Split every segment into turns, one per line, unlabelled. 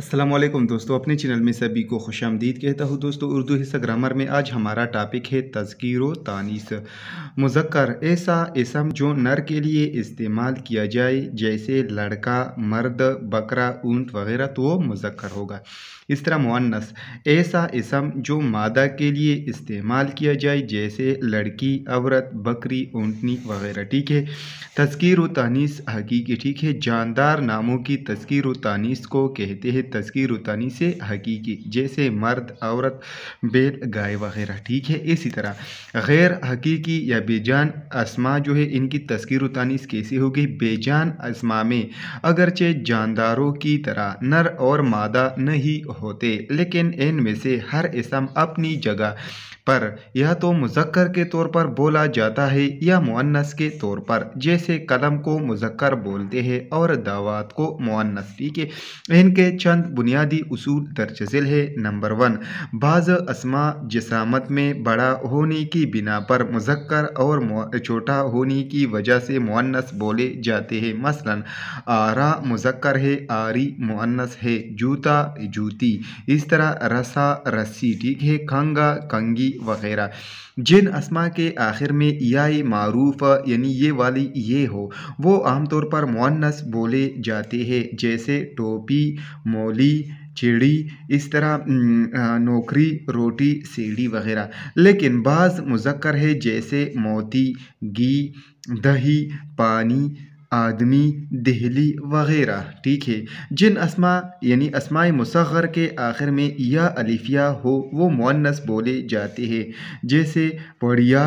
असलम दोस्तों अपने चैनल में सभी को खुश आमदीद कहता हूँ दोस्तों उर्दू हिस्सा ग्रामर में आज हमारा टॉपिक है तस्कीर तानीस मुजक्र ऐसा इसम जो नर के लिए इस्तेमाल किया जाए जैसे लड़का मर्द बकरा ऊंट वगैरह तो वो मुजक्र होगा इस तरह मुन्नस ऐसा इसम जो मादा के लिए इस्तेमाल किया जाए जैसे लड़की औरत बकरी ऊंटनी वगैरह ठीक है तस्कीर तानीस हकीकी ठीक है जानदार नामों की तस्कीर तानीस को कहते हैं तस्कीर तनी से हकीकी जैसे मर्द औरत बेद गाय वगैरह ठीक है इसी तरह गैर हकीकी या बेजान आसमां जो है इनकी तस्कीर तनीस कैसी होगी बेजान आसमां में अगरचे जानदारों की तरह नर और मादा नहीं होते लेकिन इनमें से हर इसम अपनी जगह पर यह तो मुजक्कर के तौर पर बोला जाता है या मुअन्नस के तौर पर जैसे कलम को मुजक्कर बोलते हैं और दावत को मुअन्नस ठीक है इनके चंद बुनियादी असूल दर्ज झेल है नंबर वन बाज़ असमा जसामत में बड़ा होने की बिना पर मुजक्कर और छोटा होने की वजह से मुअन्नस बोले जाते हैं मसलन आरा मुजक्कर है आरी मुअन्नस है जूता जूती इस तरह रसा रस्सी ठीक है खंगा कंगी वगैरह जिन असमा के आखिर में या मरूफ़ यानी ये वाली ये हो वो आमतौर पर मुन्नस बोले जाते हैं जैसे टोपी मोली चिड़ी इस तरह नौकरी रोटी सीढ़ी वगैरह लेकिन बाज़ मुजक्कर है जैसे मोती घी दही पानी आदमी देहली वगैरह ठीक है जिन असमा यानी असमा मुसर के आखिर में या अलिफिया हो वो मुन्नस बोले जाते हैं जैसे पड़िया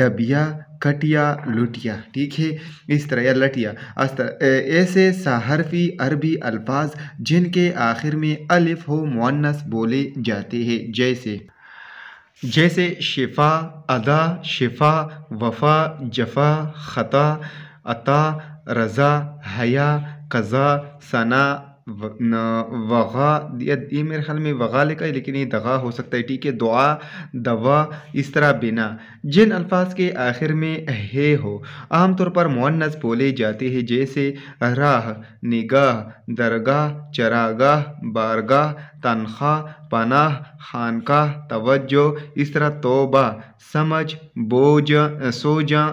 डबिया कटिया लुटिया ठीक है इस तरह या लटिया इस तरह ऐसे साहरफी अरबी अल्फाज जिनके आखिर में अलिफ हो मुन्नस बोले जाते हैं जैसे जैसे शिफा अदा शिफा वफा जफा ख़ता अता रज़ा हया कज़ा सना वगा ये मेरे ख्याल में वगा लिखा है लेकिन ये दगा हो सकता है ठीक है दुआ दवा इस तरह बिना जिन अल्फाज के आखिर में हे हो आमतौर पर मुन्नस बोले जाते हैं जैसे राह निगाह दरगाह चरागाह बारगाह तनख्वाह पनाह खानका तवज्जो इस तरह तोबा समझ बोझ सोजा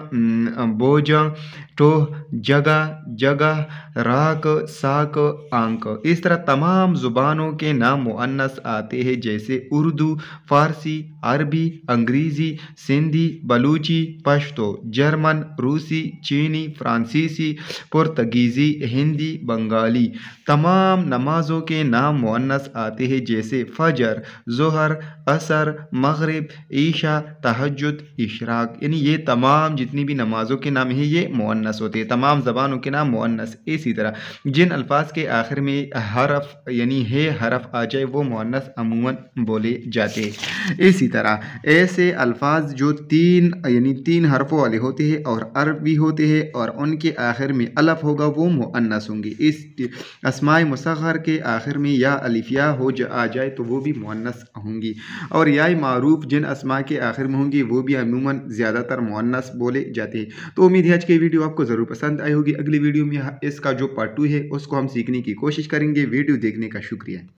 बोझ टोह जगह जगह राक साक आंक इस तरह तमाम ज़ुबानों के नाम मुअन्नस आते हैं जैसे उर्दू फारसी अरबी अंग्रेज़ी सिंधी बलूची पश्तो जर्मन रूसी चीनी फ्रांसीसी पुर्तगीज़ी हिंदी बंगाली तमाम नमाज़ों के नाम मुअन्नस आते जाते हैं जैसे फजर जहर असर मगरब ईशा तहजद इशराक यानी ये तमाम जितनी भी नमाज़ों के नाम हैं ये मुनस होते हैं तमाम ज़बानों के नाम मुनस इसी तरह जिन अल्फाज के आखिर में हरफ यानी है हरफ आ जाए वो मुनस अमूमन बोले जाते हैं इसी तरह ऐसे अल्फाज जो तीन यानी तीन हरफों वाले होते हैं और अरब भी होते हैं और उनके आखिर में अलफ होगा वो मुनस होंगे इस असमाय मुसहर के आखिर में या अलिफिया हो हो जा आ जाए तो वो भी मुन्नस होंगी और या मरूफ जिन असमा के आखिर में होंगी वो भी अमूमन ज़्यादातर मुन्नस बोले जाते हैं तो उम्मीद है आज की वीडियो आपको ज़रूर पसंद आई होगी अगली वीडियो में इसका जो पार्ट टू है उसको हम सीखने की कोशिश करेंगे वीडियो देखने का शुक्रिया